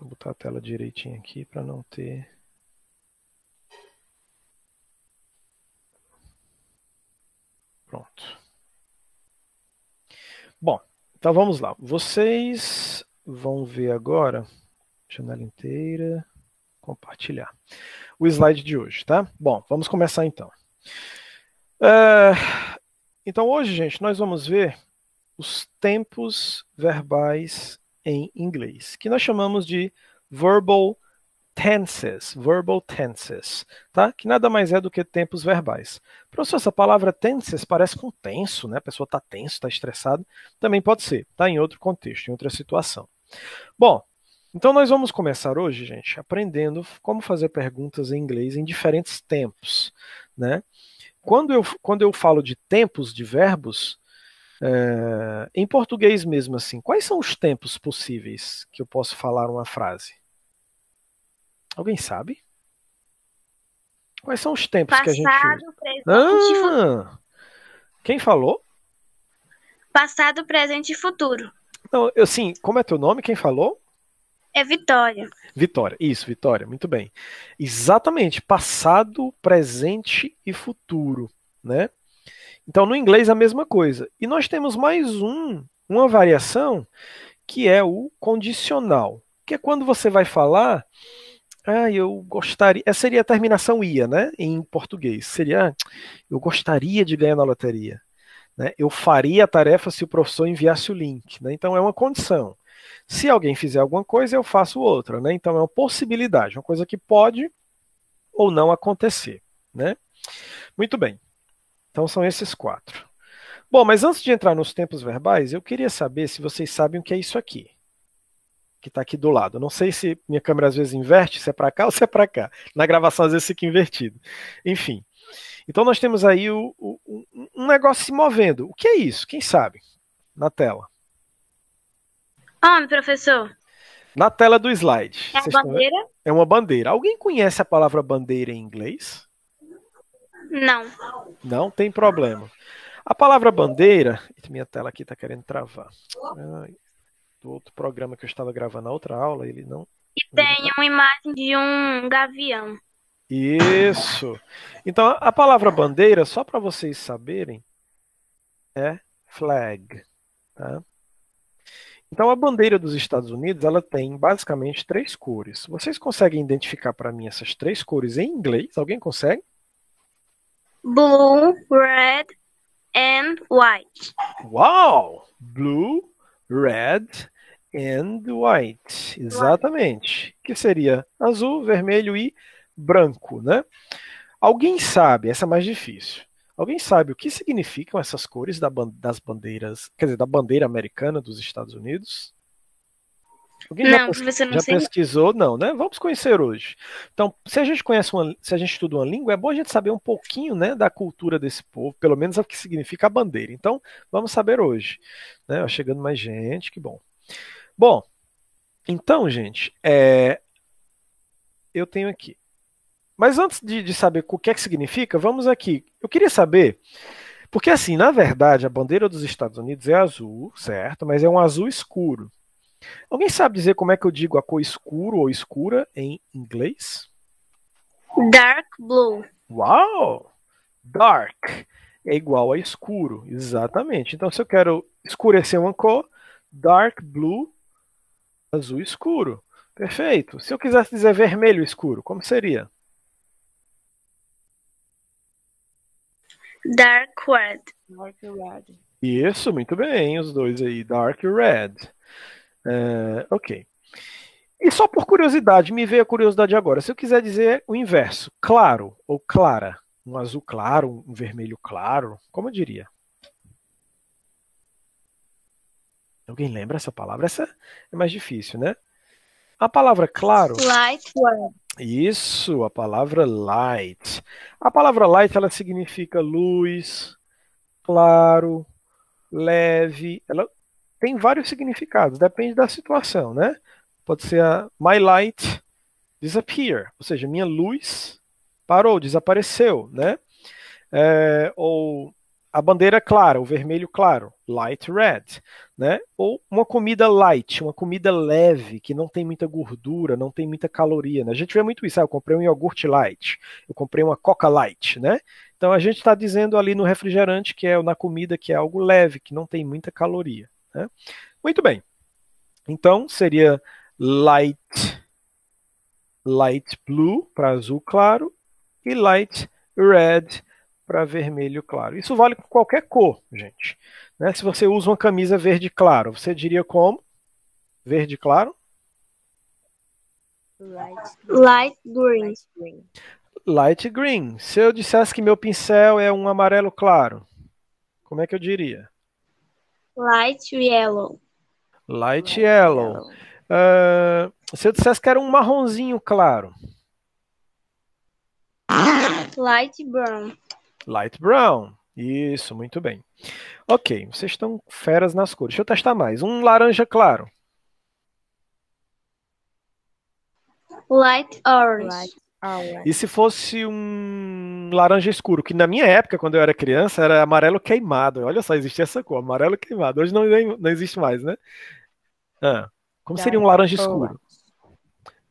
Vou botar a tela direitinho aqui para não ter. Pronto. Bom, então vamos lá. Vocês vão ver agora, janela inteira, compartilhar, o slide de hoje, tá? Bom, vamos começar então. É, então hoje, gente, nós vamos ver os tempos verbais em inglês, que nós chamamos de verbal tenses, verbal tenses, tá? Que nada mais é do que tempos verbais. Professor, essa palavra tenses parece com tenso, né? A pessoa está tenso, está estressado. Também pode ser, tá? Em outro contexto, em outra situação. Bom, então nós vamos começar hoje, gente, aprendendo como fazer perguntas em inglês em diferentes tempos, né? Quando eu, quando eu falo de tempos de verbos, é, em português mesmo, assim, quais são os tempos possíveis que eu posso falar uma frase? Alguém sabe? Quais são os tempos Passado, que a gente. Passado, presente. Ah, quem falou? Passado, presente e futuro. Não, eu sim, como é teu nome? Quem falou? É Vitória. Vitória, isso, Vitória, muito bem. Exatamente, passado, presente e futuro, né? Então, no inglês, a mesma coisa. E nós temos mais um, uma variação, que é o condicional, que é quando você vai falar. Ah, eu gostaria. Essa seria a terminação ia, né? Em português. Seria. Ah, eu gostaria de ganhar na loteria. Né? Eu faria a tarefa se o professor enviasse o link. Né? Então, é uma condição. Se alguém fizer alguma coisa, eu faço outra. Né? Então, é uma possibilidade, uma coisa que pode ou não acontecer. Né? Muito bem. Então são esses quatro. Bom, mas antes de entrar nos tempos verbais, eu queria saber se vocês sabem o que é isso aqui, que está aqui do lado. não sei se minha câmera às vezes inverte, se é para cá ou se é para cá. Na gravação às vezes fica invertido. Enfim. Então nós temos aí o, o, um negócio se movendo. O que é isso? Quem sabe? Na tela. Homem, ah, professor. Na tela do slide. É uma bandeira? É uma bandeira. Alguém conhece a palavra bandeira em inglês? Não. Não tem problema. A palavra bandeira. Minha tela aqui está querendo travar. Do outro programa que eu estava gravando na outra aula, ele não. E tem uma imagem de um gavião. Isso. Então, a palavra bandeira, só para vocês saberem, é flag. Tá? Então, a bandeira dos Estados Unidos, ela tem basicamente três cores. Vocês conseguem identificar para mim essas três cores em inglês? Alguém consegue? blue, red and white. Uau! Blue, red and white. Exatamente. Que seria azul, vermelho e branco, né? Alguém sabe, essa é mais difícil. Alguém sabe o que significam essas cores das bandeiras, quer dizer, da bandeira americana dos Estados Unidos? Alguém não, já, professor, não já sei. pesquisou? Não, né? Vamos conhecer hoje. Então, se a gente conhece uma, se a gente estuda uma língua, é bom a gente saber um pouquinho, né, da cultura desse povo, pelo menos é o que significa a bandeira. Então, vamos saber hoje. Né? Chegando mais gente, que bom. Bom, então, gente, é... eu tenho aqui. Mas antes de, de saber o que é que significa, vamos aqui. Eu queria saber porque assim, na verdade, a bandeira dos Estados Unidos é azul, certo? Mas é um azul escuro. Alguém sabe dizer como é que eu digo a cor escuro ou escura em inglês? Dark blue. Uau! Dark é igual a escuro, exatamente. Então, se eu quero escurecer uma cor, dark blue, azul escuro. Perfeito. Se eu quisesse dizer vermelho escuro, como seria? Dark red. Dark red. Isso, muito bem, os dois aí, dark red. É, ok. E só por curiosidade, me veio a curiosidade agora. Se eu quiser dizer o inverso, claro ou clara, um azul claro, um vermelho claro, como eu diria? Alguém lembra essa palavra? Essa é mais difícil, né? A palavra claro. Light. Isso, a palavra light. A palavra light ela significa luz, claro, leve. Ela tem vários significados, depende da situação, né? Pode ser a my light disappear, ou seja, minha luz parou, desapareceu, né? É, ou a bandeira clara, o vermelho claro, light red, né? Ou uma comida light, uma comida leve, que não tem muita gordura, não tem muita caloria, né? A gente vê muito isso, ah, eu comprei um iogurte light, eu comprei uma coca light, né? Então a gente está dizendo ali no refrigerante que é na comida que é algo leve, que não tem muita caloria. Né? Muito bem. Então, seria light, light blue para azul claro e light red para vermelho claro. Isso vale com qualquer cor, gente. Né? Se você usa uma camisa verde claro, você diria como? Verde claro? Light green. Light green. Light green. Light green. Se eu dissesse que meu pincel é um amarelo claro, como é que eu diria? Light yellow. Light, yellow. yellow. Uh, se eu dissesse que era um marronzinho claro. Light brown. Light brown. Isso, muito bem. Ok, vocês estão feras nas cores. Deixa eu testar mais. Um laranja claro. Light orange. Light orange. E se fosse um um laranja escuro, que na minha época, quando eu era criança, era amarelo queimado. Olha só, existia essa cor, amarelo queimado. Hoje não, não existe mais, né? Ah, como seria um laranja escuro?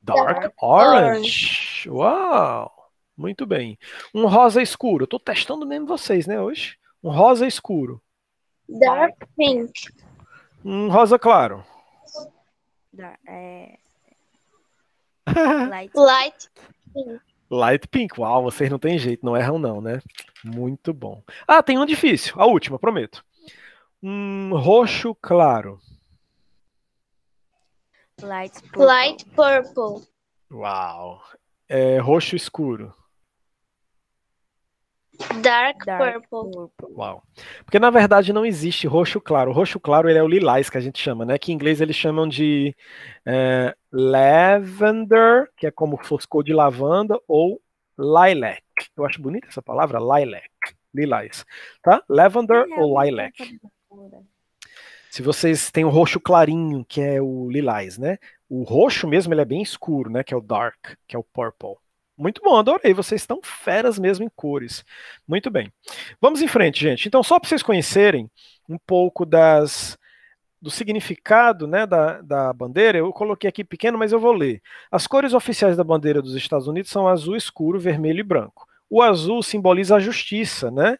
Dark, orange. Uau! Muito bem. Um rosa escuro. Estou testando mesmo vocês, né, hoje? Um rosa escuro. Dark pink. Um rosa claro. Dark, é... Light. Light pink. Light Pink, uau, vocês não tem jeito, não erram não, né? Muito bom. Ah, tem um difícil, a última, prometo. Um roxo claro. Light purple. Light purple. Uau. É, roxo escuro. Dark, Dark purple. purple. Uau. Porque na verdade não existe roxo claro. O roxo claro ele é o lilás que a gente chama, né? Que em inglês eles chamam de é, lavender, que é como foscou de lavanda, ou lilac. Eu acho bonita essa palavra, lilac, lilás, tá? Lavender é, ou lilac. Se vocês têm o roxo clarinho, que é o lilás, né? O roxo mesmo ele é bem escuro, né? Que é o dark, que é o purple. Muito bom, adorei. Vocês estão feras mesmo em cores. Muito bem. Vamos em frente, gente. Então, só para vocês conhecerem um pouco das, do significado né, da, da bandeira, eu coloquei aqui pequeno, mas eu vou ler. As cores oficiais da bandeira dos Estados Unidos são azul escuro, vermelho e branco. O azul simboliza a justiça, né?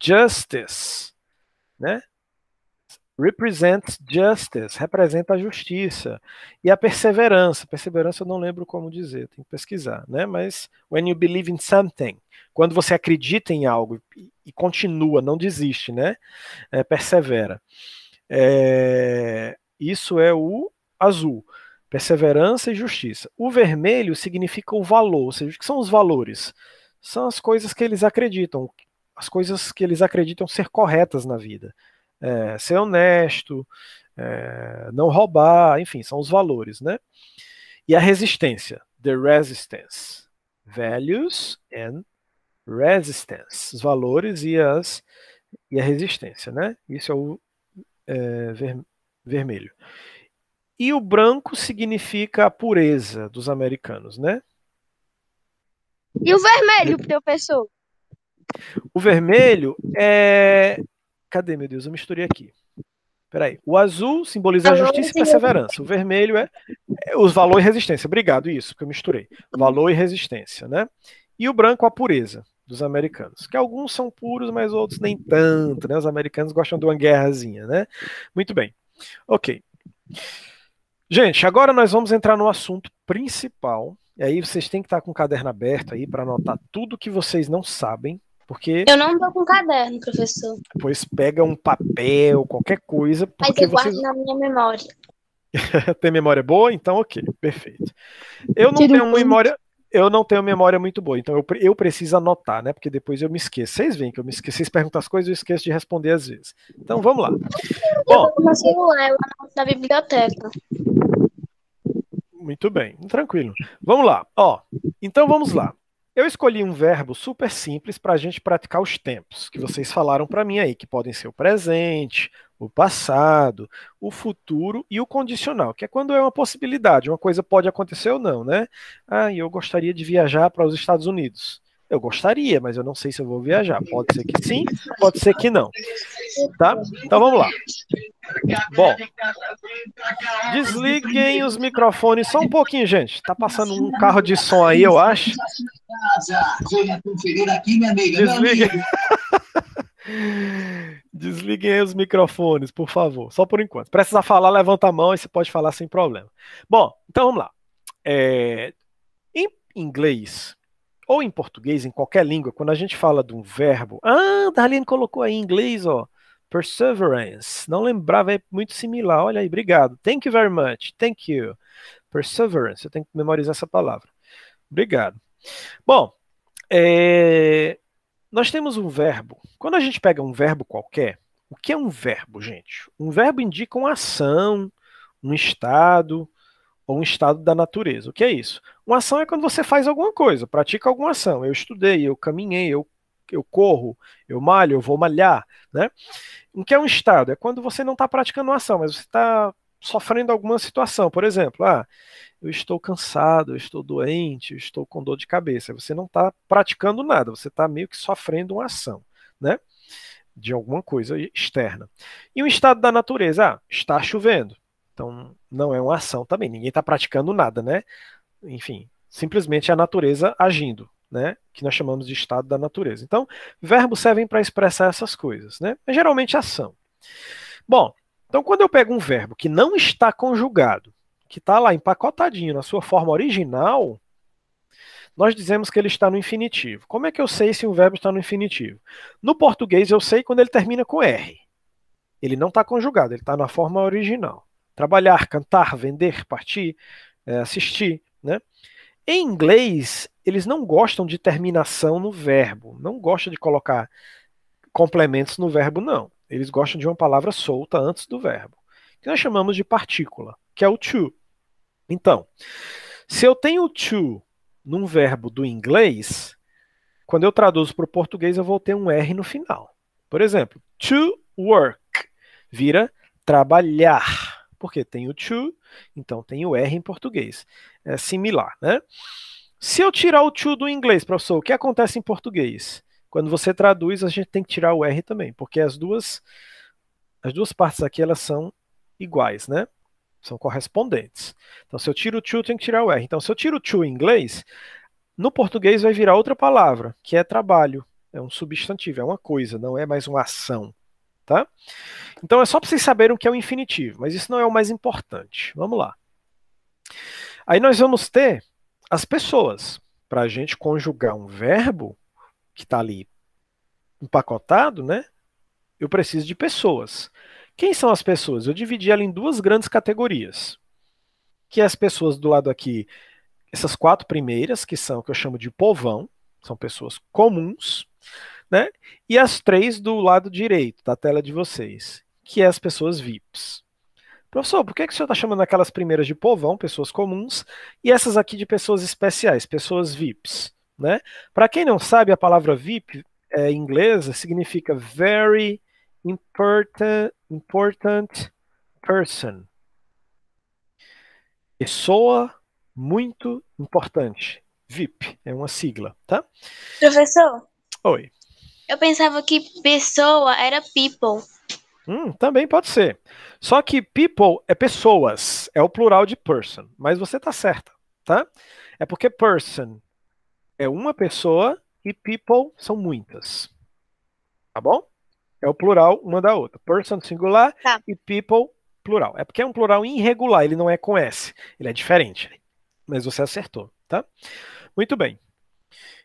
Justice, né? represents justice, representa a justiça. E a perseverança, perseverança eu não lembro como dizer, tem que pesquisar, né? Mas when you believe in something, quando você acredita em algo e, continua, não desiste, né? É, persevera. É, isso é o azul. Perseverança e justiça. O vermelho significa o valor, ou seja, o que são os valores? São as coisas que eles acreditam, as coisas que eles acreditam ser corretas na vida é, ser honesto, é, não roubar, enfim, são os valores, né? E a resistência, the resistance, values and resistance, os valores e, as, e a resistência, né? Isso é o é, ver, vermelho. E o branco significa a pureza dos americanos, né? E o vermelho, professor? O vermelho é Cadê, meu Deus? Eu misturei aqui. Peraí. O azul simboliza a justiça e perseverança. O vermelho é, é o valor e resistência. Obrigado, isso, que eu misturei. Valor e resistência, né? E o branco, a pureza dos americanos. Que alguns são puros, mas outros nem tanto, né? Os americanos gostam de uma guerrazinha, né? Muito bem. Ok. Gente, agora nós vamos entrar no assunto principal. E aí vocês têm que estar com o caderno aberto aí para anotar tudo que vocês não sabem, porque. Eu não dou com caderno, professor. Pois pega um papel, qualquer coisa. Porque Mas eu guardo você... na minha memória. Tem memória boa? Então, ok, perfeito. Eu não Tira tenho memória. Eu não tenho memória muito boa, então eu, eu preciso anotar, né? Porque depois eu me esqueço. Vocês veem que eu me esqueço, vocês perguntam as coisas e eu esqueço de responder às vezes. Então vamos lá. Eu Bom, no celular, eu anoto na biblioteca. Muito bem, tranquilo. Vamos lá. Ó, então vamos lá. Eu escolhi um verbo super simples para a gente praticar os tempos que vocês falaram para mim aí, que podem ser o presente, o passado, o futuro e o condicional, que é quando é uma possibilidade, uma coisa pode acontecer ou não, né? Ah, eu gostaria de viajar para os Estados Unidos. Eu gostaria, mas eu não sei se eu vou viajar. Pode ser que sim, pode ser que não. Tá? Então vamos lá. Bom, desliguem os microfones só um pouquinho, gente. Tá passando um carro de som aí, eu acho casa. Venha conferir aqui, minha amiga. Desliguem os microfones, por favor. Só por enquanto. Precisa falar, levanta a mão e você pode falar sem problema. Bom, então vamos lá. É, em inglês ou em português, em qualquer língua, quando a gente fala de um verbo. Ah, Darlene colocou aí em inglês, ó. Perseverance. Não lembrava, é muito similar. Olha aí, obrigado. Thank you very much. Thank you. Perseverance. Eu tenho que memorizar essa palavra. Obrigado. Bom, é... nós temos um verbo. Quando a gente pega um verbo qualquer, o que é um verbo, gente? Um verbo indica uma ação, um estado ou um estado da natureza. O que é isso? Uma ação é quando você faz alguma coisa, pratica alguma ação. Eu estudei, eu caminhei, eu, eu corro, eu malho, eu vou malhar. Né? O que é um estado? É quando você não está praticando uma ação, mas você está sofrendo alguma situação. Por exemplo, ah, eu estou cansado, eu estou doente, eu estou com dor de cabeça. Você não está praticando nada, você está meio que sofrendo uma ação, né? De alguma coisa externa. E o estado da natureza, ah, está chovendo. Então, não é uma ação também, ninguém está praticando nada, né? Enfim, simplesmente a natureza agindo, né? Que nós chamamos de estado da natureza. Então, verbos servem para expressar essas coisas, né? É geralmente ação. Bom, então, quando eu pego um verbo que não está conjugado, que está lá empacotadinho na sua forma original, nós dizemos que ele está no infinitivo. Como é que eu sei se um verbo está no infinitivo? No português, eu sei quando ele termina com R. Ele não está conjugado, ele está na forma original. Trabalhar, cantar, vender, partir, eh, assistir. Né? Em inglês, eles não gostam de terminação no verbo, não gostam de colocar complementos no verbo, não. Eles gostam de uma palavra solta antes do verbo, que nós chamamos de partícula, que é o to. Então, se eu tenho to num verbo do inglês, quando eu traduzo para o português, eu vou ter um R no final. Por exemplo, to work vira trabalhar, porque tem o to, então tem o R em português. É similar, né? Se eu tirar o to do inglês, professor, o que acontece em português? Quando você traduz, a gente tem que tirar o R também, porque as duas as duas partes aqui elas são iguais, né? São correspondentes. Então, se eu tiro o to, tem que tirar o R. Então, se eu tiro o to em inglês, no português vai virar outra palavra, que é trabalho. É um substantivo, é uma coisa, não é mais uma ação. Tá? Então é só para vocês saberem o que é o infinitivo, mas isso não é o mais importante. Vamos lá. Aí nós vamos ter as pessoas. Para a gente conjugar um verbo, que está ali empacotado, né? Eu preciso de pessoas. Quem são as pessoas? Eu dividi ela em duas grandes categorias. Que é as pessoas do lado aqui, essas quatro primeiras, que são o que eu chamo de povão, são pessoas comuns, né? E as três do lado direito da tela de vocês, que é as pessoas VIPs. Professor, por que, que o senhor está chamando aquelas primeiras de povão, pessoas comuns, e essas aqui de pessoas especiais, pessoas VIPs? Né? Para quem não sabe, a palavra VIP é, inglesa significa Very Important, important Person. Pessoa muito importante. VIP é uma sigla, tá? Professor. Oi. Eu pensava que pessoa era people. Hum, também pode ser. Só que people é pessoas, é o plural de person, mas você tá certa, tá? É porque person é uma pessoa e people são muitas. Tá bom? É o plural uma da outra. Person singular tá. e people plural. É porque é um plural irregular, ele não é com S. Ele é diferente. Mas você acertou, tá? Muito bem.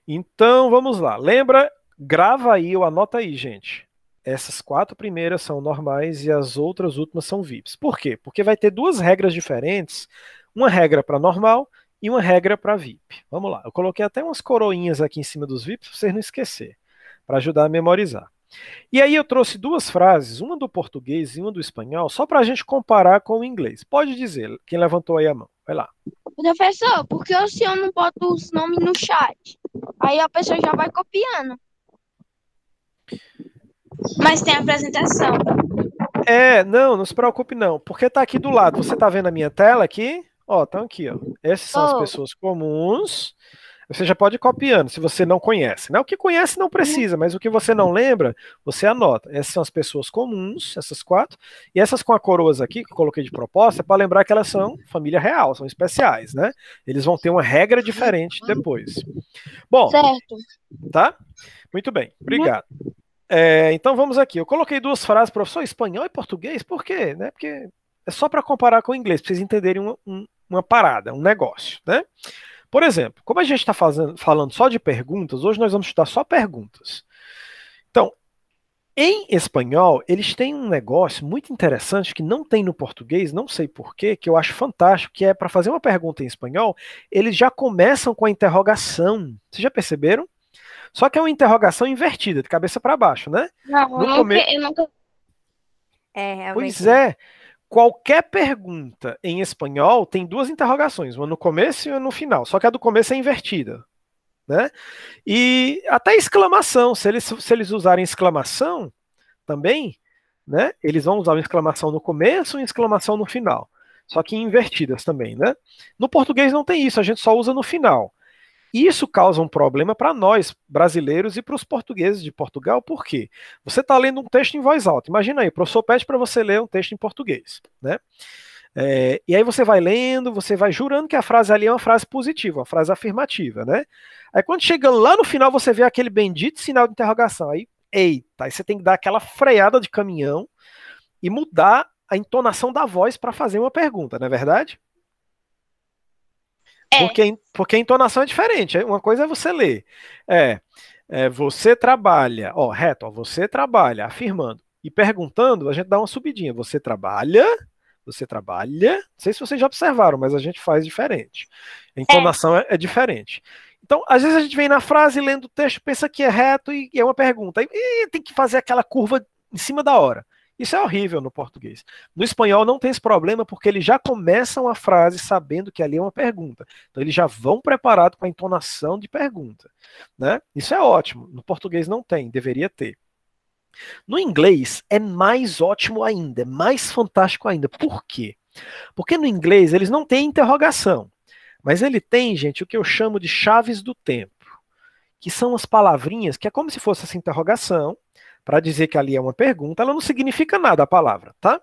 Então, vamos lá. Lembra, grava aí ou anota aí, gente. Essas quatro primeiras são normais e as outras últimas são VIPs. Por quê? Porque vai ter duas regras diferentes. Uma regra para normal e uma regra para VIP. Vamos lá, eu coloquei até umas coroinhas aqui em cima dos VIPs para vocês não esquecer, para ajudar a memorizar. E aí eu trouxe duas frases, uma do português e uma do espanhol, só para a gente comparar com o inglês. Pode dizer, quem levantou aí a mão, vai lá. Professor, por que o senhor não bota os nomes no chat? Aí a pessoa já vai copiando. Mas tem apresentação. É, não, não se preocupe não, porque está aqui do lado. Você está vendo a minha tela aqui? Ó, estão aqui, ó. Essas são oh. as pessoas comuns. Você já pode ir copiando, se você não conhece. Né? O que conhece não uhum. precisa, mas o que você não lembra, você anota. Essas são as pessoas comuns, essas quatro. E essas com a coroa aqui, que eu coloquei de proposta, é para lembrar que elas são família real, são especiais, né? Eles vão ter uma regra diferente uhum. depois. Bom. Certo. Tá? Muito bem, uhum. obrigado. É, então vamos aqui. Eu coloquei duas frases, professor, espanhol e português, por quê? Né? Porque é só para comparar com o inglês, para vocês entenderem um, um, uma parada, um negócio, né? Por exemplo, como a gente está falando só de perguntas, hoje nós vamos estudar só perguntas. Então, em espanhol, eles têm um negócio muito interessante que não tem no português, não sei porquê, que eu acho fantástico, que é para fazer uma pergunta em espanhol, eles já começam com a interrogação. Vocês já perceberam? Só que é uma interrogação invertida, de cabeça para baixo, né? Não, no eu, come... nunca, eu nunca... É, realmente. Pois é qualquer pergunta em espanhol tem duas interrogações, uma no começo e uma no final, só que a do começo é invertida. Né? E até exclamação, se eles, se eles usarem exclamação também, né? Eles vão usar uma exclamação no começo e uma exclamação no final. Só que invertidas também, né? No português não tem isso, a gente só usa no final. Isso causa um problema para nós, brasileiros, e para os portugueses de Portugal, por quê? Você está lendo um texto em voz alta. Imagina aí, o professor pede para você ler um texto em português, né? É, e aí você vai lendo, você vai jurando que a frase ali é uma frase positiva, uma frase afirmativa, né? Aí quando chega lá no final, você vê aquele bendito sinal de interrogação. Aí, eita, aí você tem que dar aquela freada de caminhão e mudar a entonação da voz para fazer uma pergunta, não é verdade? É. Porque, porque a entonação é diferente. É, uma coisa é você ler. É, é você trabalha, ó, reto, ó, você trabalha, afirmando. E perguntando, a gente dá uma subidinha. Você trabalha, você trabalha. Não sei se vocês já observaram, mas a gente faz diferente. A entonação é, é, é diferente. Então, às vezes a gente vem na frase, lendo o texto, pensa que é reto e, e é uma pergunta. E, e tem que fazer aquela curva em cima da hora. Isso é horrível no português. No espanhol não tem esse problema porque eles já começam a frase sabendo que ali é uma pergunta. Então eles já vão preparados com a entonação de pergunta, né? Isso é ótimo. No português não tem, deveria ter. No inglês é mais ótimo ainda, é mais fantástico ainda. Por quê? Porque no inglês eles não têm interrogação, mas ele tem, gente, o que eu chamo de chaves do tempo, que são as palavrinhas que é como se fosse essa interrogação, para dizer que ali é uma pergunta, ela não significa nada a palavra, tá?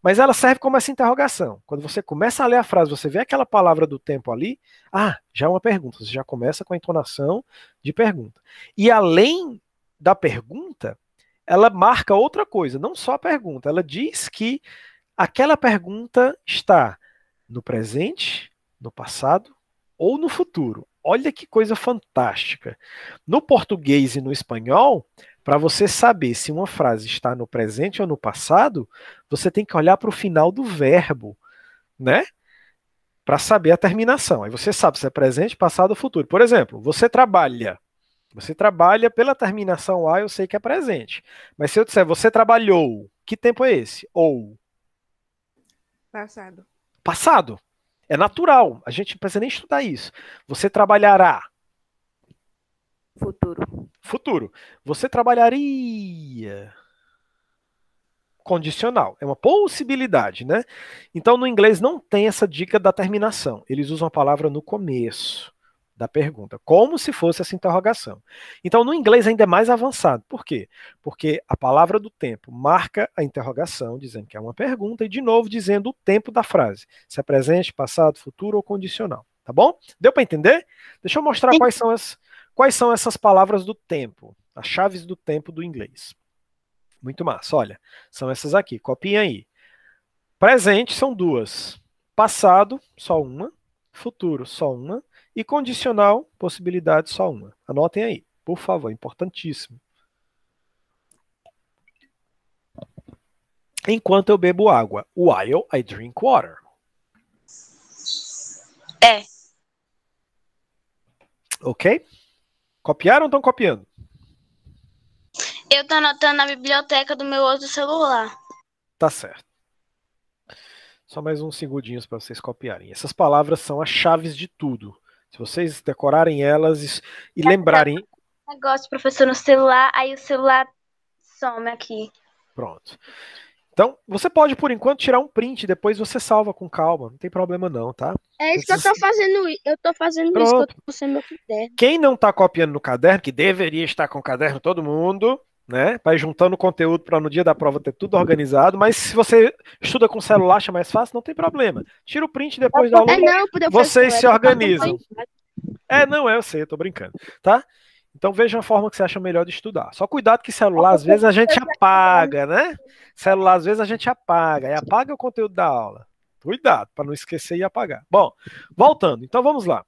Mas ela serve como essa interrogação. Quando você começa a ler a frase, você vê aquela palavra do tempo ali, ah, já é uma pergunta. Você já começa com a entonação de pergunta. E além da pergunta, ela marca outra coisa, não só a pergunta. Ela diz que aquela pergunta está no presente, no passado ou no futuro. Olha que coisa fantástica. No português e no espanhol, para você saber se uma frase está no presente ou no passado, você tem que olhar para o final do verbo, né? Para saber a terminação. Aí você sabe se é presente, passado ou futuro. Por exemplo, você trabalha. Você trabalha pela terminação A, eu sei que é presente. Mas se eu disser você trabalhou, que tempo é esse? Ou passado. Passado. É natural. A gente não precisa nem estudar isso. Você trabalhará. Futuro. Futuro. Você trabalharia. Condicional. É uma possibilidade, né? Então, no inglês não tem essa dica da terminação. Eles usam a palavra no começo da pergunta, como se fosse essa interrogação. Então, no inglês ainda é mais avançado. Por quê? Porque a palavra do tempo marca a interrogação, dizendo que é uma pergunta, e de novo dizendo o tempo da frase. Se é presente, passado, futuro ou condicional. Tá bom? Deu para entender? Deixa eu mostrar Sim. quais são as Quais são essas palavras do tempo? As chaves do tempo do inglês. Muito massa. Olha, são essas aqui. Copiem aí. Presente são duas. Passado, só uma. Futuro, só uma. E condicional, possibilidade, só uma. Anotem aí, por favor, importantíssimo. Enquanto eu bebo água. While I drink water. É. Ok? Copiaram ou estão copiando? Eu tô anotando na biblioteca do meu outro celular. Tá certo. Só mais uns segundinhos para vocês copiarem. Essas palavras são as chaves de tudo. Se vocês decorarem elas e, tá lembrarem. Negócio, professor, no celular, aí o celular some aqui. Pronto. Então, você pode, por enquanto, tirar um print, depois você salva com calma, não tem problema não, tá? É isso que eu tô fazendo, eu tô fazendo Pronto. isso com você meu caderno. Quem não tá copiando no caderno, que deveria estar com o caderno todo mundo, né? Vai juntando conteúdo para no dia da prova ter tudo organizado, mas se você estuda com celular, acha mais fácil, não tem problema. Tira o print depois da aula. É, não, vocês se organizam. É, não, é, eu sei, eu tô brincando, tá? Então veja a forma que você acha melhor de estudar. Só cuidado que celular às vezes a gente apaga, né? Celular às vezes a gente apaga e apaga o conteúdo da aula. Cuidado para não esquecer e apagar. Bom, voltando. Então vamos lá.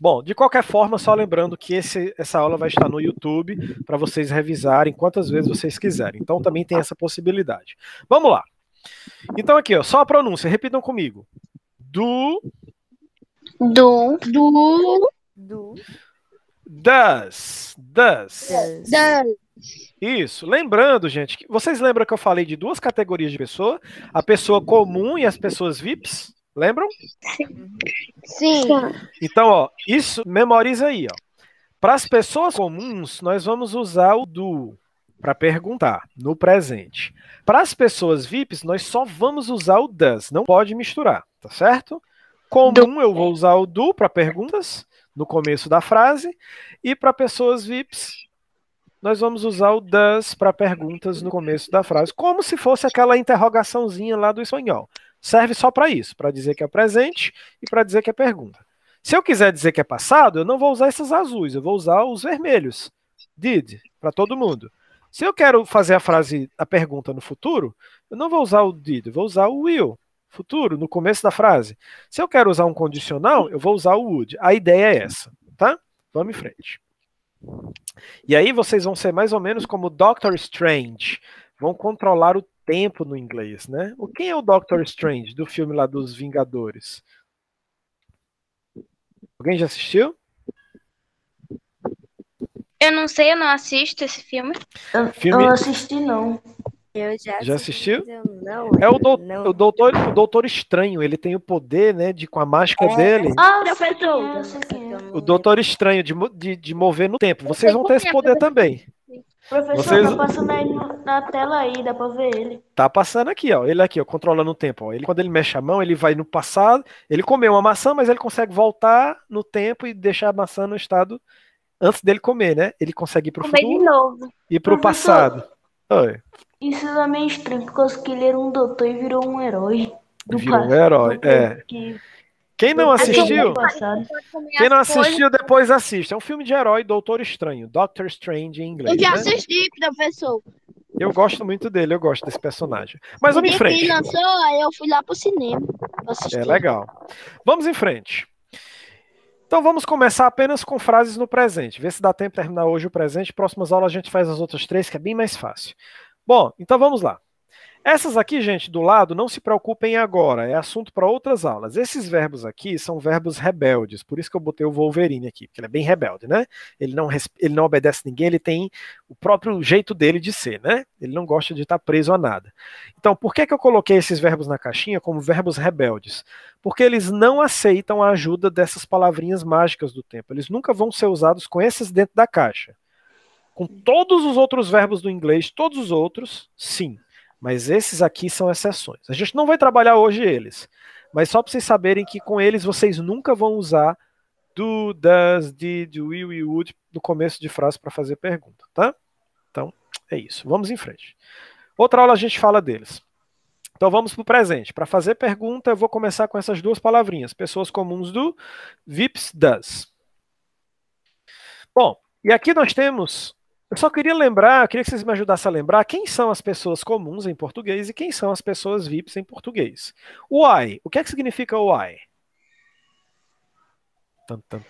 Bom, de qualquer forma, só lembrando que esse, essa aula vai estar no YouTube para vocês revisarem quantas vezes vocês quiserem. Então também tem essa possibilidade. Vamos lá. Então aqui, ó, só a pronúncia, repitam comigo. Do do do do Does. Does. Does. Isso. Lembrando, gente, que vocês lembram que eu falei de duas categorias de pessoa? A pessoa comum e as pessoas VIPs? Lembram? Sim. Então, ó, isso memoriza aí, ó. Para as pessoas comuns, nós vamos usar o do para perguntar no presente. Para as pessoas VIPs, nós só vamos usar o does, não pode misturar, tá certo? Comum eu vou usar o do para perguntas no começo da frase. E para pessoas VIPs, nós vamos usar o das para perguntas no começo da frase, como se fosse aquela interrogaçãozinha lá do espanhol. Serve só para isso, para dizer que é presente e para dizer que é pergunta. Se eu quiser dizer que é passado, eu não vou usar esses azuis, eu vou usar os vermelhos. Did, para todo mundo. Se eu quero fazer a frase, a pergunta no futuro, eu não vou usar o did, eu vou usar o will futuro, no começo da frase. Se eu quero usar um condicional, eu vou usar o would. A ideia é essa, tá? Vamos em frente. E aí vocês vão ser mais ou menos como Doctor Strange. Vão controlar o tempo no inglês, né? O quem é o Doctor Strange do filme lá dos Vingadores? Alguém já assistiu? Eu não sei, eu não assisto esse filme. Eu, filme... eu não assisti, não. Eu já, já assistiu? Não, é o, do, não. o, doutor, o Doutor Estranho, ele tem o poder, né, de com a máscara é. dele. Ah, oh, professor! O Doutor Estranho de, de, de mover no tempo. Vocês vão ter esse poder né? também. Professor, Vocês... tá passando aí na tela aí, dá pra ver ele. Tá passando aqui, ó. Ele aqui, ó, controlando o tempo. Ó. Ele, quando ele mexe a mão, ele vai no passado. Ele comeu uma maçã, mas ele consegue voltar no tempo e deixar a maçã no estado antes dele comer, né? Ele consegue ir pro comer futuro de novo. e pro Professor, passado. Oi. Isso é meio estranho, porque ele era um doutor e virou um herói. virou um herói, é. Que... Quem não é assistiu, quem não assistiu depois assiste. É um filme de herói, Doutor Estranho, Doctor Strange em inglês. Eu já né? assisti, professor. Eu gosto muito dele, eu gosto desse personagem. Mas vamos em frente. Ele lançou, eu fui lá pro cinema. É legal. Vamos em frente. Então vamos começar apenas com frases no presente. Vê se dá tempo de terminar hoje o presente. Próximas aulas a gente faz as outras três, que é bem mais fácil. Bom, então vamos lá. Essas aqui, gente, do lado, não se preocupem agora, é assunto para outras aulas. Esses verbos aqui são verbos rebeldes, por isso que eu botei o Wolverine aqui, porque ele é bem rebelde, né? Ele não, ele não obedece ninguém, ele tem o próprio jeito dele de ser, né? Ele não gosta de estar preso a nada. Então, por que, que eu coloquei esses verbos na caixinha como verbos rebeldes? Porque eles não aceitam a ajuda dessas palavrinhas mágicas do tempo, eles nunca vão ser usados com esses dentro da caixa. Com todos os outros verbos do inglês, todos os outros, sim. Mas esses aqui são exceções. A gente não vai trabalhar hoje eles, mas só para vocês saberem que com eles vocês nunca vão usar do, das, did, will e would no começo de frase para fazer pergunta, tá? Então, é isso. Vamos em frente. Outra aula a gente fala deles. Então vamos para o presente. Para fazer pergunta, eu vou começar com essas duas palavrinhas: pessoas comuns do VIPs das. Bom, e aqui nós temos eu só queria lembrar, eu queria que vocês me ajudassem a lembrar quem são as pessoas comuns em português e quem são as pessoas VIPs em português. Why, o que é que significa why?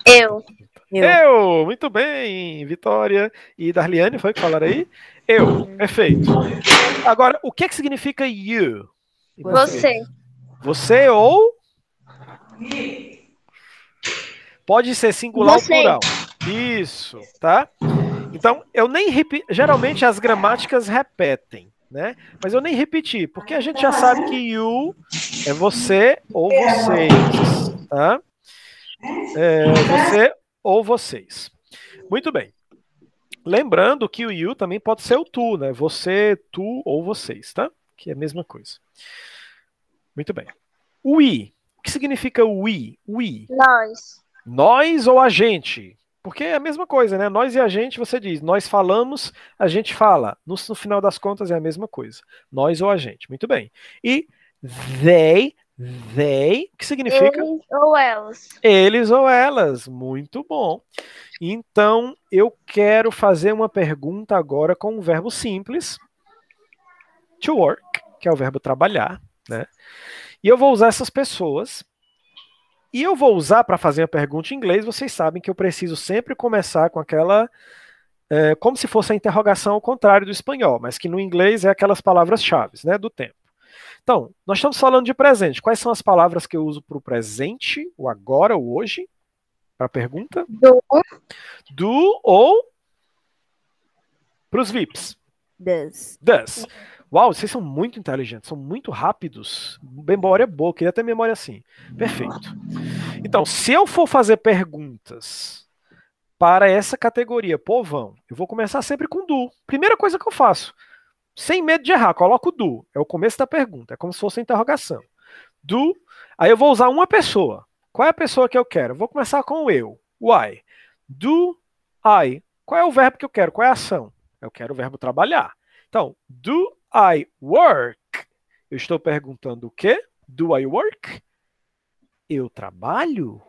Eu. eu. Eu, muito bem, Vitória e Darliane, foi que falaram aí? Eu, perfeito. Agora, o que é que significa you? Você. Você ou? Pode ser singular Você. ou plural. Isso, tá? Então, eu nem repito. Geralmente as gramáticas repetem, né? Mas eu nem repeti, porque a gente já sabe que you é você ou vocês. Tá? É você ou vocês. Muito bem. Lembrando que o you também pode ser o tu, né? Você, tu ou vocês, tá? Que é a mesma coisa. Muito bem. We. O que significa we? We. Nós. Nós ou a gente? Porque é a mesma coisa, né? Nós e a gente, você diz, nós falamos, a gente fala. No, no final das contas é a mesma coisa. Nós ou a gente. Muito bem. E they, they, que significa? Eles ou elas. Eles ou elas. Muito bom. Então, eu quero fazer uma pergunta agora com um verbo simples. To work, que é o verbo trabalhar, né? E eu vou usar essas pessoas e eu vou usar para fazer a pergunta em inglês, vocês sabem que eu preciso sempre começar com aquela. É, como se fosse a interrogação ao contrário do espanhol, mas que no inglês é aquelas palavras-chave né, do tempo. Então, nós estamos falando de presente. Quais são as palavras que eu uso para o presente, o agora, o hoje? Para a pergunta? Do. Do ou para os VIPs? Does. Does. Uau, vocês são muito inteligentes, são muito rápidos. Memória é boa, queria ter memória assim. Perfeito. Então, se eu for fazer perguntas para essa categoria, povão, eu vou começar sempre com do. Primeira coisa que eu faço, sem medo de errar, coloco do. É o começo da pergunta, é como se fosse interrogação. Do. Aí eu vou usar uma pessoa. Qual é a pessoa que eu quero? vou começar com eu. Why? Do I. Qual é o verbo que eu quero? Qual é a ação? Eu quero o verbo trabalhar. Então, do I work? Eu estou perguntando o quê? Do I work? Eu trabalho?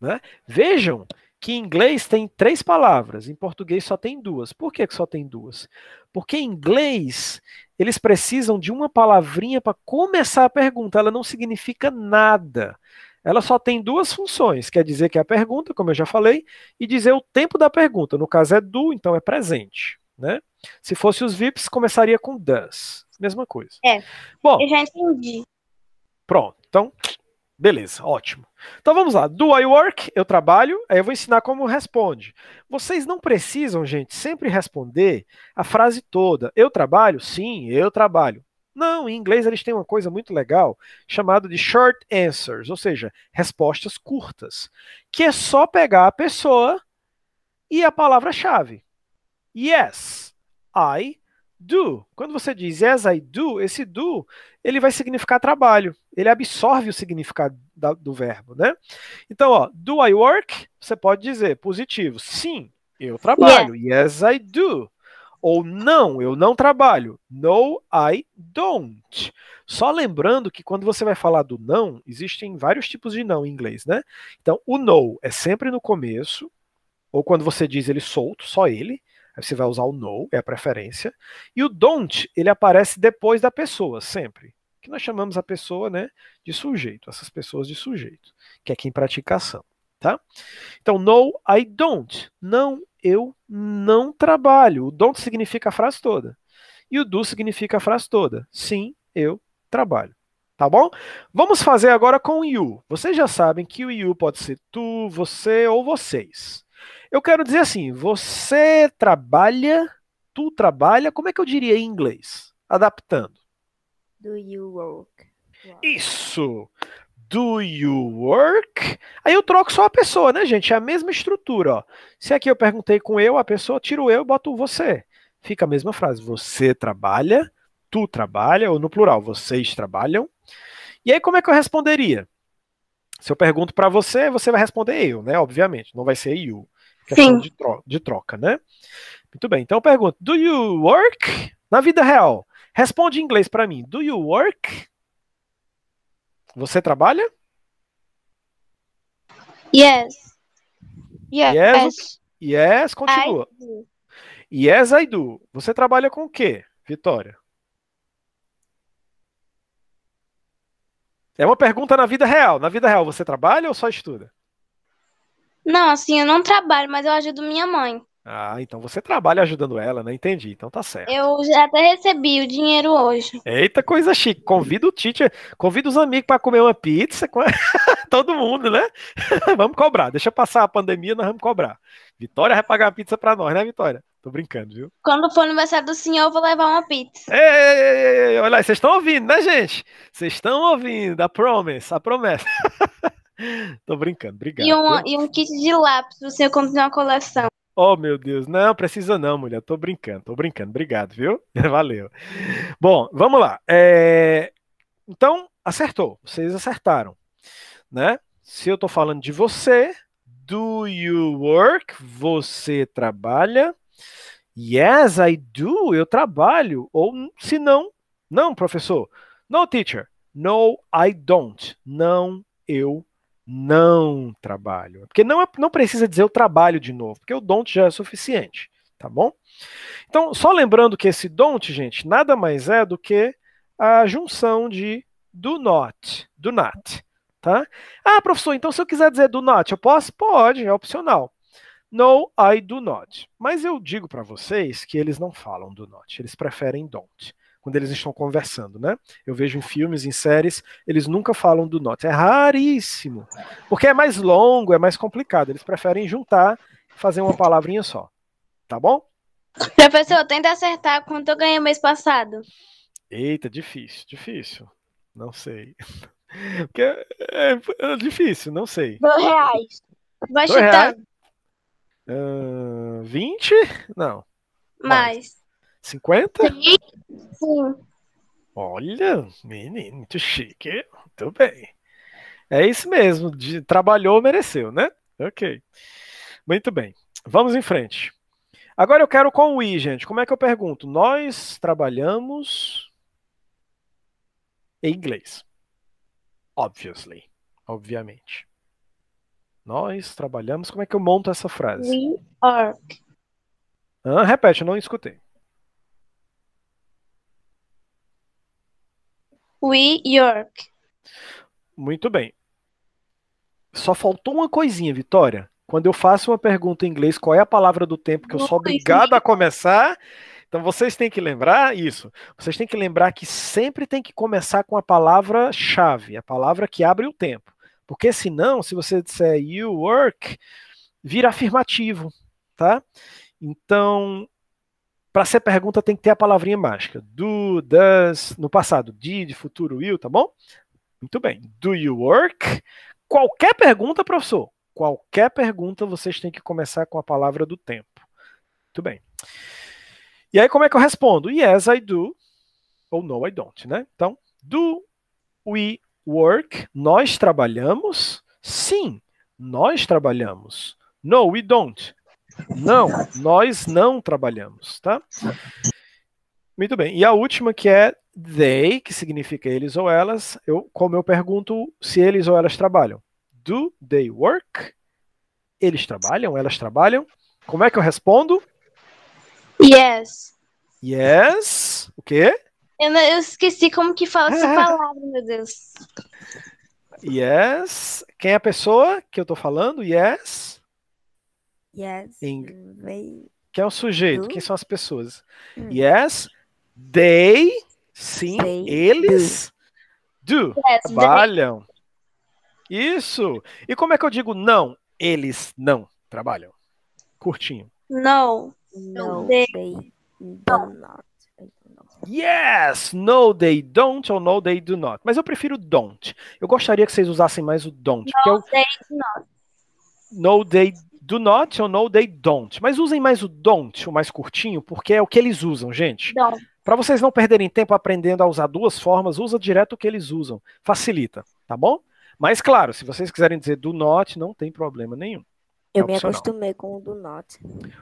Né? Vejam que em inglês tem três palavras, em português só tem duas. Por que, que só tem duas? Porque em inglês eles precisam de uma palavrinha para começar a pergunta. Ela não significa nada. Ela só tem duas funções: quer é dizer que é a pergunta, como eu já falei, e dizer o tempo da pergunta. No caso é do, então é presente né? Se fosse os VIPs, começaria com does. Mesma coisa. É. Bom, eu já entendi. Pronto. Então, beleza, ótimo. Então vamos lá. Do I work? Eu trabalho. Aí eu vou ensinar como responde. Vocês não precisam, gente, sempre responder a frase toda. Eu trabalho? Sim, eu trabalho. Não, em inglês eles têm uma coisa muito legal chamada de short answers, ou seja, respostas curtas, que é só pegar a pessoa e a palavra-chave yes, I do. Quando você diz yes, I do, esse do, ele vai significar trabalho. Ele absorve o significado da, do verbo, né? Então, ó, do I work? Você pode dizer positivo. Sim, eu trabalho. Yes, yes I do. Ou não, eu não trabalho. No, I don't. Só lembrando que quando você vai falar do não, existem vários tipos de não em inglês, né? Então, o no é sempre no começo, ou quando você diz ele solto, só ele. Aí você vai usar o no, é a preferência. E o don't, ele aparece depois da pessoa, sempre. Que nós chamamos a pessoa né, de sujeito, essas pessoas de sujeito, que é quem pratica ação. Tá? Então, no, I don't. Não, eu não trabalho. O don't significa a frase toda. E o do significa a frase toda. Sim, eu trabalho. Tá bom? Vamos fazer agora com you. Vocês já sabem que o you pode ser tu, você ou vocês. Eu quero dizer assim, você trabalha, tu trabalha, como é que eu diria em inglês? Adaptando. Do you work? Isso. Do you work? Aí eu troco só a pessoa, né, gente? É a mesma estrutura, ó. Se aqui eu perguntei com eu, a pessoa tira o eu e boto você. Fica a mesma frase. Você trabalha, tu trabalha, ou no plural, vocês trabalham. E aí como é que eu responderia? Se eu pergunto para você, você vai responder eu, né? Obviamente, não vai ser you. Questão Sim. De, tro de troca, né? Muito bem, então eu pergunto: Do you work? Na vida real, responde em inglês para mim: Do you work? Você trabalha? Yes. Yes. Yes, yes continua. I Yes, I do. Você trabalha com o quê, Vitória? É uma pergunta na vida real. Na vida real, você trabalha ou só estuda? Não, assim, eu não trabalho, mas eu ajudo minha mãe. Ah, então você trabalha ajudando ela, né? Entendi, então tá certo. Eu já até recebi o dinheiro hoje. Eita, coisa chique. Convida o teacher, convida os amigos para comer uma pizza, todo mundo, né? vamos cobrar, deixa passar a pandemia, nós vamos cobrar. Vitória vai pagar a pizza para nós, né, Vitória? Tô brincando, viu? Quando for aniversário do senhor, eu vou levar uma pizza. Ei, ei, ei, ei olha aí, vocês estão ouvindo, né, gente? Vocês estão ouvindo a promessa, a promessa. Tô brincando, obrigado. E um, e um kit de lápis, você continua a coleção. Oh, meu Deus, não precisa não, mulher. Tô brincando, tô brincando. Obrigado, viu? Valeu. Bom, vamos lá. É... Então, acertou. Vocês acertaram, né? Se eu tô falando de você, do you work? Você trabalha? Yes, I do. Eu trabalho. Ou se não, não, professor. No, teacher. No, I don't. Não, eu não trabalho. Porque não, é, não precisa dizer o trabalho de novo, porque o don't já é suficiente, tá bom? Então, só lembrando que esse don't, gente, nada mais é do que a junção de do not, do not, tá? Ah, professor, então se eu quiser dizer do not, eu posso? Pode, é opcional. No, I do not. Mas eu digo para vocês que eles não falam do not, eles preferem don't quando eles estão conversando, né? Eu vejo em filmes, em séries, eles nunca falam do not. É raríssimo. Porque é mais longo, é mais complicado. Eles preferem juntar, fazer uma palavrinha só. Tá bom? Professor, tenta acertar quanto eu ganhei mês passado. Eita, difícil, difícil. Não sei. Porque é, é, é difícil, não sei. Dois reais. Vai chutando. Uh, 20? Não. Mais. mais. 50? Sim. Sim. Olha, menino, muito chique. Muito bem. É isso mesmo. De, trabalhou, mereceu, né? Ok. Muito bem. Vamos em frente. Agora eu quero com o I, gente. Como é que eu pergunto? Nós trabalhamos em inglês. Obviously. Obviamente. Nós trabalhamos. Como é que eu monto essa frase? We are. Ah, repete, eu não escutei. We York. Muito bem. Só faltou uma coisinha, Vitória. Quando eu faço uma pergunta em inglês, qual é a palavra do tempo que eu sou obrigado a começar? Então vocês têm que lembrar isso. Vocês têm que lembrar que sempre tem que começar com a palavra-chave, a palavra que abre o tempo. Porque senão, se você disser you work, vira afirmativo, tá? Então, para ser pergunta, tem que ter a palavrinha mágica. Do, does, no passado, did, futuro, will, tá bom? Muito bem. Do you work? Qualquer pergunta, professor. Qualquer pergunta, vocês têm que começar com a palavra do tempo. Muito bem. E aí, como é que eu respondo? Yes, I do. Ou no, I don't, né? Então, do we work? Nós trabalhamos? Sim, nós trabalhamos. No, we don't. Não, nós não trabalhamos, tá? Muito bem. E a última que é they, que significa eles ou elas. Eu, como eu pergunto se eles ou elas trabalham. Do they work? Eles trabalham? Elas trabalham? Como é que eu respondo? Yes. Yes. O quê? Eu, não, eu esqueci como que fala essa ah. palavra, meu Deus. Yes. Quem é a pessoa que eu tô falando? Yes. Yes. They... Que é o sujeito, do? quem são as pessoas. Hum. Yes, they, sim, they eles do, do yes, trabalham. They... Isso. E como é que eu digo não? Eles não trabalham. Curtinho. No. No, they, they do not. Yes, no they don't ou no they do not. Mas eu prefiro don't. Eu gostaria que vocês usassem mais o don't. No, eu... É they do not. No, they do not ou no, they don't. Mas usem mais o don't, o mais curtinho, porque é o que eles usam, gente. Para vocês não perderem tempo aprendendo a usar duas formas, usa direto o que eles usam. Facilita, tá bom? Mas claro, se vocês quiserem dizer do not, não tem problema nenhum. É Eu opcional. me acostumei com o do not.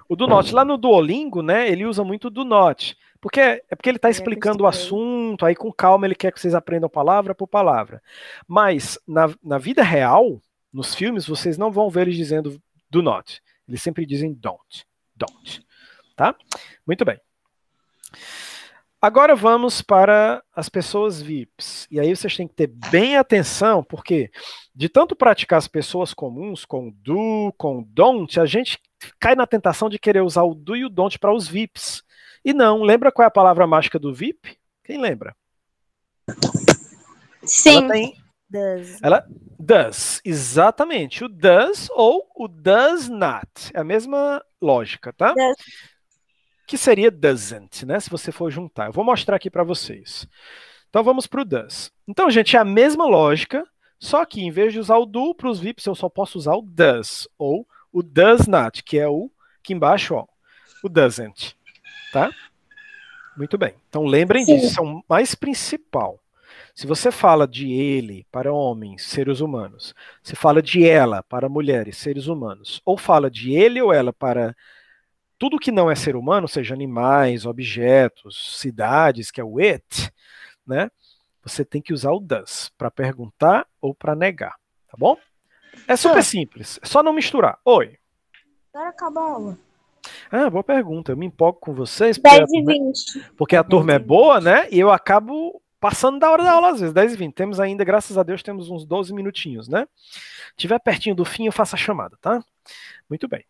O do not lá no Duolingo, né? Ele usa muito do not, porque é, é porque ele está explicando o assunto, aí com calma ele quer que vocês aprendam palavra por palavra. Mas na, na vida real, nos filmes, vocês não vão ver eles dizendo do not. Eles sempre dizem don't, don't. Tá? Muito bem. Agora vamos para as pessoas VIPs. E aí vocês têm que ter bem atenção, porque de tanto praticar as pessoas comuns com do, com don't, a gente cai na tentação de querer usar o do e o don't para os VIPs. E não, lembra qual é a palavra mágica do VIP? Quem lembra? Sim. Ela tem, Does. Ela does, exatamente. O does ou o does not. É a mesma lógica, tá? Does. Que seria doesn't, né? Se você for juntar. Eu vou mostrar aqui para vocês. Então vamos para o does. Então, gente, é a mesma lógica, só que em vez de usar o do para os VIPs, eu só posso usar o does ou o does not, que é o aqui embaixo, ó, o doesn't, tá? Muito bem. Então lembrem Sim. disso, é o mais principal. Se você fala de ele para homens, seres humanos, se fala de ela para mulheres, seres humanos, ou fala de ele ou ela para tudo que não é ser humano, seja animais, objetos, cidades, que é o it, né? Você tem que usar o does para perguntar ou para negar, tá bom? É super simples, é só não misturar. Oi. Agora acabou a aula. Ah, boa pergunta. Eu me empolgo com vocês. 10 e 20. É porque a turma é boa, né? E eu acabo passando da hora da aula às vezes, 10 e 20. Temos ainda, graças a Deus, temos uns 12 minutinhos, né? Se tiver pertinho do fim, eu faço a chamada, tá? Muito bem.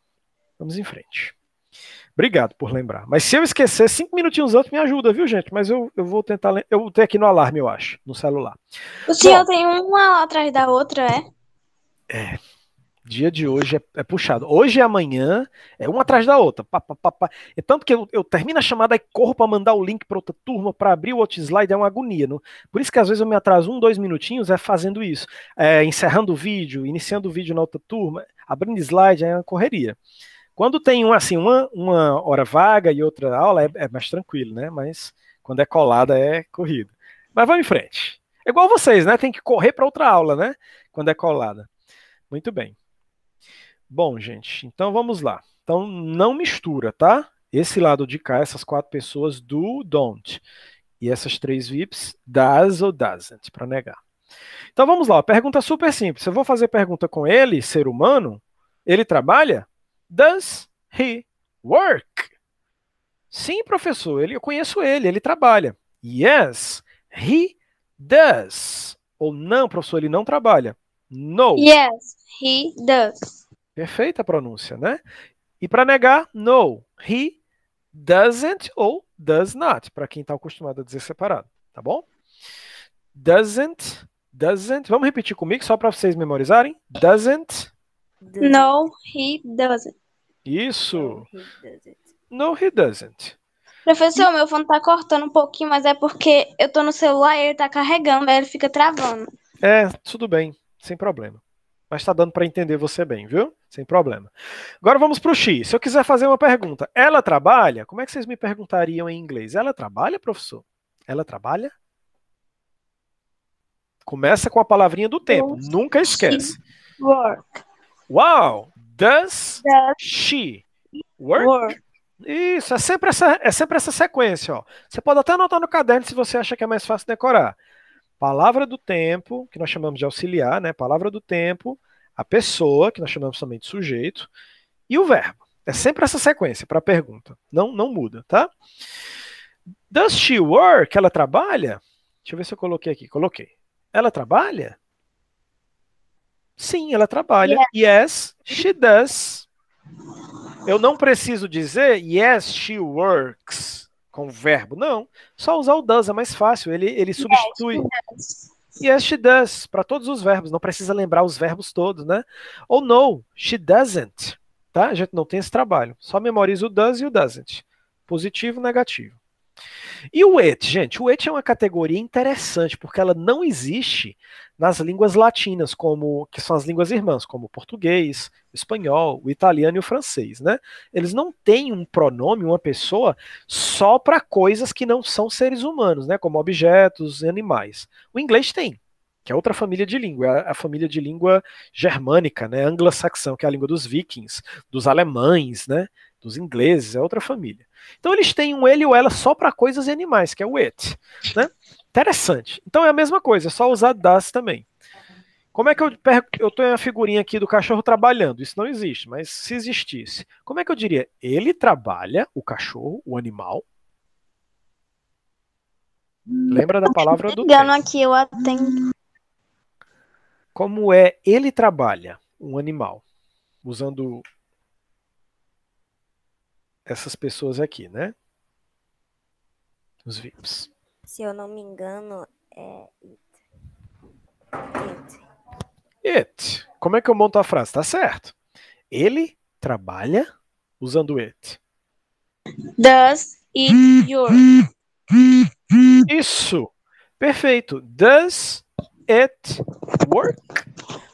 Vamos em frente. Obrigado por lembrar. Mas se eu esquecer, cinco minutinhos antes me ajuda, viu, gente? Mas eu, eu vou tentar. Eu vou ter aqui no alarme, eu acho, no celular. O senhor Bom, tem uma atrás da outra, é? É dia de hoje é, é puxado. Hoje e amanhã é uma atrás da outra. Pá, pá, pá, pá. É tanto que eu, eu, termino a chamada e corro para mandar o link para outra turma, para abrir o outro slide, é uma agonia. Não? Por isso que às vezes eu me atraso um, dois minutinhos é fazendo isso. É, encerrando o vídeo, iniciando o vídeo na outra turma, abrindo slide, é uma correria. Quando tem um, assim, uma, uma hora vaga e outra aula, é, é mais tranquilo, né? Mas quando é colada é corrida. Mas vamos em frente. É igual vocês, né? Tem que correr para outra aula, né? Quando é colada. Muito bem. Bom, gente, então vamos lá. Então não mistura, tá? Esse lado de cá, essas quatro pessoas do don't. E essas três VIPs, das ou doesn't, para negar. Então vamos lá, pergunta super simples. Eu vou fazer pergunta com ele, ser humano. Ele trabalha? Does he work? Sim, professor, ele, eu conheço ele, ele trabalha. Yes, he does. Ou não, professor, ele não trabalha. No. Yes, he does. Perfeita a pronúncia, né? E para negar, no. He doesn't ou does not, para quem está acostumado a dizer separado, tá bom? Doesn't, doesn't. Vamos repetir comigo só para vocês memorizarem. Doesn't. No, he doesn't. Isso. No, he doesn't. Professor, e... meu fone tá cortando um pouquinho, mas é porque eu tô no celular e ele tá carregando, aí ele fica travando. É, tudo bem, sem problema. Mas está dando para entender você bem, viu? Sem problema. Agora vamos para o X. Se eu quiser fazer uma pergunta, ela trabalha? Como é que vocês me perguntariam em inglês? Ela trabalha, professor? Ela trabalha? Começa com a palavrinha do tempo. Does Nunca esquece. Work. Uau! Does, Does she work? work? Isso, é sempre, essa, é sempre essa sequência. Ó. Você pode até anotar no caderno se você acha que é mais fácil decorar palavra do tempo, que nós chamamos de auxiliar, né? Palavra do tempo, a pessoa, que nós chamamos também de sujeito, e o verbo. É sempre essa sequência para a pergunta. Não, não muda, tá? Does she work? Ela trabalha? Deixa eu ver se eu coloquei aqui. Coloquei. Ela trabalha? Sim, ela trabalha. Yes, yes she does. Eu não preciso dizer yes, she works com o verbo. Não, só usar o does é mais fácil. Ele, ele substitui. Yes, she does, para todos os verbos. Não precisa lembrar os verbos todos, né? Ou no, she doesn't. Tá? A gente não tem esse trabalho. Só memoriza o does e o doesn't. Positivo, negativo. E o et, gente, o et é uma categoria interessante porque ela não existe nas línguas latinas, como que são as línguas irmãs, como o português, o espanhol, o italiano e o francês, né? Eles não têm um pronome, uma pessoa só para coisas que não são seres humanos, né, como objetos, animais. O inglês tem, que é outra família de língua, é a família de língua germânica, né, anglo-saxão, que é a língua dos vikings, dos alemães, né? dos ingleses, é outra família. Então eles têm um ele ou ela só para coisas e animais, que é o it. Né? Interessante. Então é a mesma coisa, é só usar das também. Como é que eu eu tenho a figurinha aqui do cachorro trabalhando? Isso não existe, mas se existisse, como é que eu diria? Ele trabalha, o cachorro, o animal. Lembra da palavra do engano aqui eu atendo. Como é ele trabalha, um animal, usando essas pessoas aqui, né? Os VIPs. Se eu não me engano, é it. It. It. Como é que eu monto a frase? Tá certo. Ele trabalha usando it. Does it your. Isso. Perfeito. Does it work?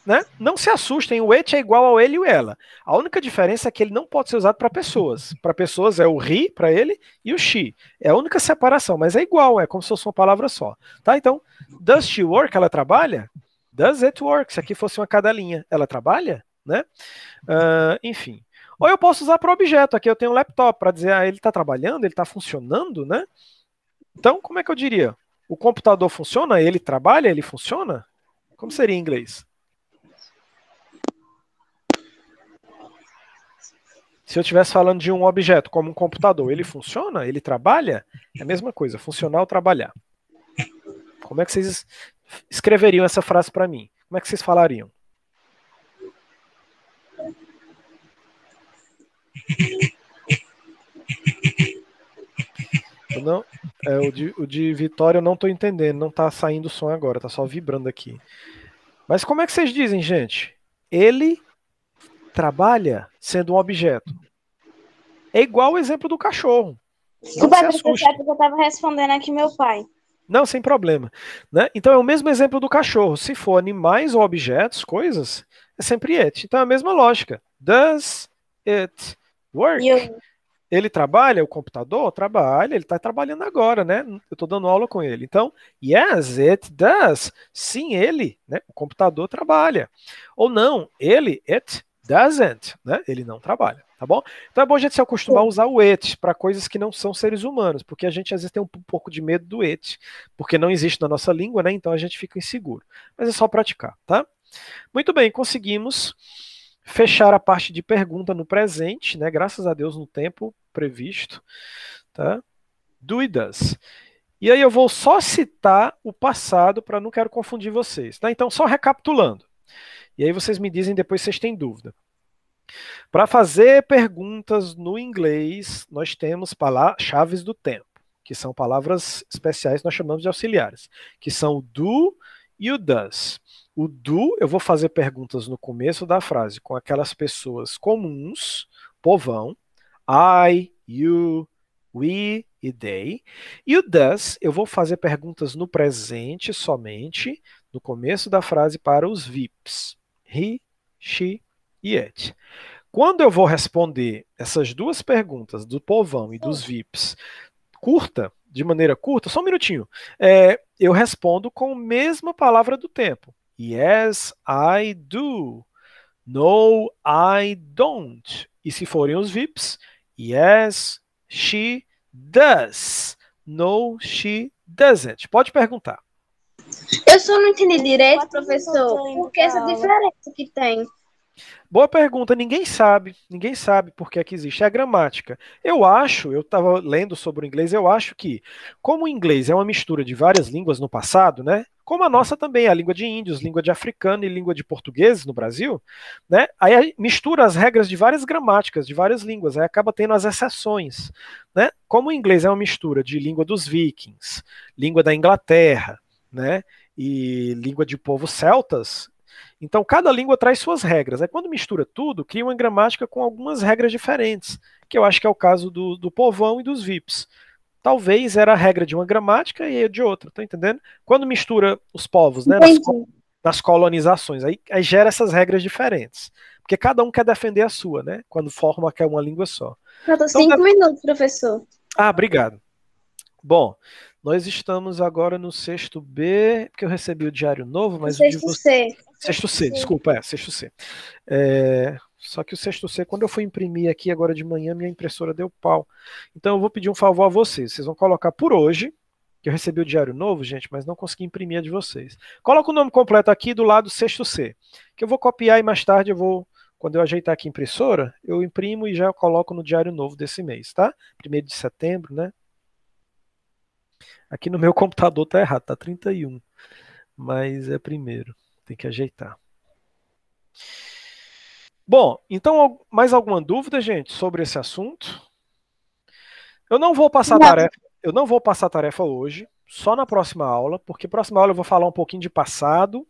né? Não se assustem, o et é igual ao ele e o ela. A única diferença é que ele não pode ser usado para pessoas. Para pessoas é o ri para ele e o she. É a única separação, mas é igual, é como se fosse uma palavra só. Tá? Então, does she work? Ela trabalha? Does it work? Se aqui fosse uma cadelinha, ela trabalha? Né? Uh, enfim. Ou eu posso usar para objeto. Aqui eu tenho um laptop para dizer, ah, ele está trabalhando, ele está funcionando, né? Então, como é que eu diria? O computador funciona? Ele trabalha? Ele funciona? Como seria em inglês? Se eu estivesse falando de um objeto como um computador, ele funciona? Ele trabalha? É a mesma coisa, funcionar ou trabalhar. Como é que vocês escreveriam essa frase para mim? Como é que vocês falariam? Eu não, é, o, de, o de Vitória eu não estou entendendo, não está saindo o som agora, está só vibrando aqui. Mas como é que vocês dizem, gente? Ele trabalha sendo um objeto. É igual o exemplo do cachorro. Desculpa, porque eu estava respondendo aqui meu pai. Não, sem problema. Né? Então é o mesmo exemplo do cachorro. Se for animais ou objetos, coisas, é sempre it. Então é a mesma lógica. Does it work? You. Ele trabalha, o computador trabalha, ele está trabalhando agora, né? Eu estou dando aula com ele. Então, yes, it does. Sim, ele, né? O computador trabalha. Ou não, ele, it doesn't, né? Ele não trabalha, tá bom? Então é bom a gente se acostumar a usar o it para coisas que não são seres humanos, porque a gente às vezes tem um pouco de medo do it, porque não existe na nossa língua, né? Então a gente fica inseguro. Mas é só praticar, tá? Muito bem, conseguimos fechar a parte de pergunta no presente, né? Graças a Deus no tempo previsto, tá? Dúvidas. E aí eu vou só citar o passado para não quero confundir vocês, tá? Então só recapitulando. E aí vocês me dizem depois se vocês têm dúvida. Para fazer perguntas no inglês, nós temos chaves do tempo, que são palavras especiais que nós chamamos de auxiliares, que são o do e o does. O do, eu vou fazer perguntas no começo da frase com aquelas pessoas comuns, povão, I, you, we e they. E o does, eu vou fazer perguntas no presente somente, no começo da frase para os VIPs he, she e Quando eu vou responder essas duas perguntas do povão e dos VIPs curta, de maneira curta, só um minutinho, é, eu respondo com a mesma palavra do tempo. Yes, I do. No, I don't. E se forem os VIPs, yes, she does. No, she doesn't. Pode perguntar. Eu só não entendi direito, professor, professor, porque essa diferença que tem. Boa pergunta, ninguém sabe, ninguém sabe por que é que existe. É a gramática. Eu acho, eu estava lendo sobre o inglês, eu acho que, como o inglês é uma mistura de várias línguas no passado, né? Como a nossa também, a língua de índios, língua de africano e língua de portugueses no Brasil, né? Aí mistura as regras de várias gramáticas, de várias línguas, aí acaba tendo as exceções, né? Como o inglês é uma mistura de língua dos vikings, língua da Inglaterra, né? E língua de povos celtas. Então, cada língua traz suas regras. Aí, quando mistura tudo, cria uma gramática com algumas regras diferentes, que eu acho que é o caso do, do povão e dos VIPs. Talvez era a regra de uma gramática e de outra, tá entendendo? Quando mistura os povos, né? Nas, nas colonizações, aí, aí gera essas regras diferentes. Porque cada um quer defender a sua, né? Quando forma que é uma língua só. Faltam então, cinco deve... minutos, professor. Ah, obrigado. Bom, nós estamos agora no sexto B, porque eu recebi o diário novo, mas. O sexto C. Sexto C, C, desculpa, é, sexto C. É, só que o sexto C, quando eu fui imprimir aqui agora de manhã, minha impressora deu pau. Então eu vou pedir um favor a vocês. Vocês vão colocar por hoje, que eu recebi o diário novo, gente, mas não consegui imprimir a de vocês. Coloca o nome completo aqui do lado sexto C, que eu vou copiar e mais tarde eu vou, quando eu ajeitar aqui a impressora, eu imprimo e já coloco no diário novo desse mês, tá? Primeiro de setembro, né? Aqui no meu computador tá errado, tá 31. Mas é primeiro, tem que ajeitar. Bom, então mais alguma dúvida, gente, sobre esse assunto? Eu não vou passar não. tarefa, eu não vou passar tarefa hoje, só na próxima aula, porque próxima aula eu vou falar um pouquinho de passado,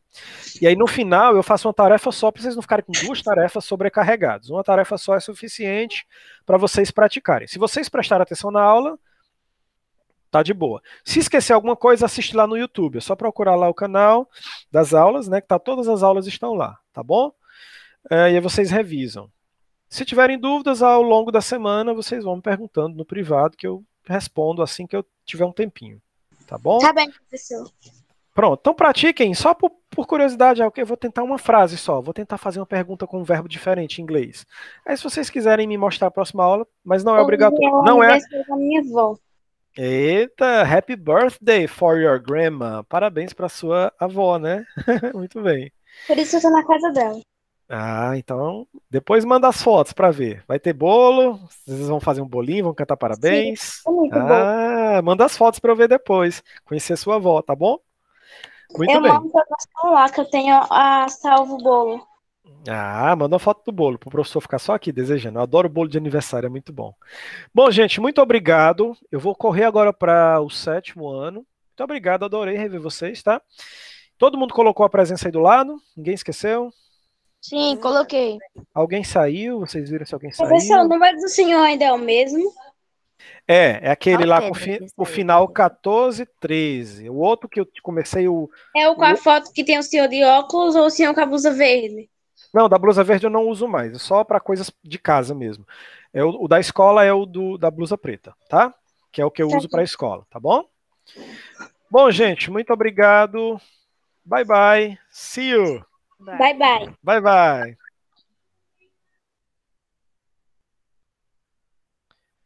e aí no final eu faço uma tarefa só para vocês não ficarem com duas tarefas sobrecarregadas. Uma tarefa só é suficiente para vocês praticarem. Se vocês prestarem atenção na aula, tá de boa. Se esquecer alguma coisa, assiste lá no YouTube. É só procurar lá o canal das aulas, né? Que tá, todas as aulas estão lá, tá bom? É, e aí vocês revisam. Se tiverem dúvidas ao longo da semana, vocês vão me perguntando no privado que eu respondo assim que eu tiver um tempinho. Tá bom? Tá bem, professor. Pronto, então pratiquem, só por, por curiosidade, eu vou tentar uma frase só, vou tentar fazer uma pergunta com um verbo diferente em inglês. Aí se vocês quiserem me mostrar a próxima aula, mas não é obrigatório. Não é. minha volta. Eita, happy birthday for your grandma. Parabéns para sua avó, né? Muito bem. Por isso eu tô na casa dela. Ah, então depois manda as fotos para ver. Vai ter bolo, vocês vão fazer um bolinho, vão cantar parabéns. Sim, é muito ah, bom. manda as fotos para eu ver depois, conhecer sua avó, tá bom? Muito eu bem. mando pra lá que eu tenho a salvo bolo. Ah, manda uma foto do bolo para o professor ficar só aqui desejando. Eu adoro bolo de aniversário, é muito bom. Bom, gente, muito obrigado. Eu vou correr agora para o sétimo ano. Muito obrigado, adorei rever vocês, tá? Todo mundo colocou a presença aí do lado? Ninguém esqueceu? Sim, coloquei. Alguém saiu? Vocês viram se alguém saiu? Professor, o número do senhor ainda é o mesmo? É, é aquele ah, lá é, com fi o final 14-13. O outro que eu comecei o. É o com o... a foto que tem o senhor de óculos ou o senhor com a blusa verde? Não, da blusa verde eu não uso mais, é só para coisas de casa mesmo. É o, o, da escola é o do, da blusa preta, tá? Que é o que eu uso para a escola, tá bom? Bom, gente, muito obrigado. Bye bye. See you. Bye bye. Bye bye.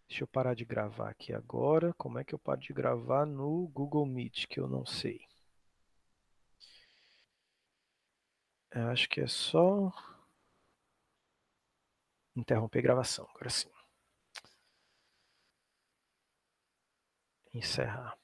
Deixa eu parar de gravar aqui agora. Como é que eu paro de gravar no Google Meet, que eu não sei. Eu acho que é só interromper a gravação, agora sim. Encerrar.